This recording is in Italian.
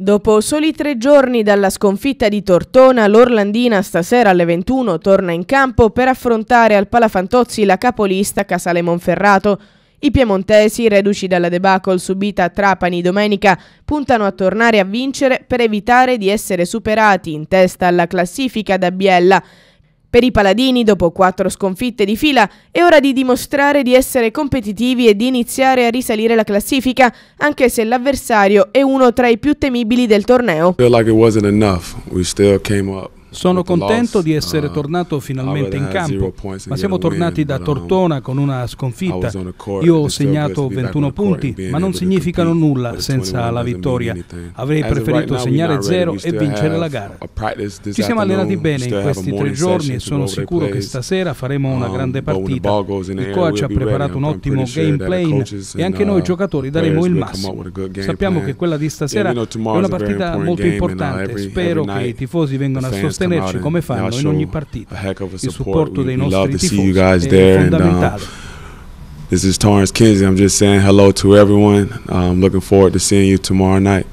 Dopo soli tre giorni dalla sconfitta di Tortona, l'Orlandina stasera alle 21 torna in campo per affrontare al Palafantozzi la capolista Casale Monferrato. I piemontesi, reduci dalla debacle subita a Trapani domenica, puntano a tornare a vincere per evitare di essere superati in testa alla classifica da Biella. Per i paladini, dopo quattro sconfitte di fila, è ora di dimostrare di essere competitivi e di iniziare a risalire la classifica, anche se l'avversario è uno tra i più temibili del torneo. feel like it wasn't enough. We still came up sono contento di essere uh, tornato finalmente in campo, ma siamo tornati da um, Tortona con una sconfitta. Io ho segnato 21 punti, ma non significano nulla senza la vittoria. Avrei preferito segnare zero e vincere la gara. Ci siamo allenati bene in questi tre giorni e sono sicuro che stasera faremo una um, grande partita. Il coach ha preparato un ottimo gameplay e anche noi uh, giocatori daremo il massimo. Sappiamo che quella di stasera è una partita molto uh, importante. Spero che i tifosi vengano a sostenere sostenerci come fanno in ogni partita. Il supporto dei nostri tifosi è uh, fondamentale. This is Torrance Kinsey. I'm just saying hello to everyone. I'm looking forward to seeing you tomorrow night.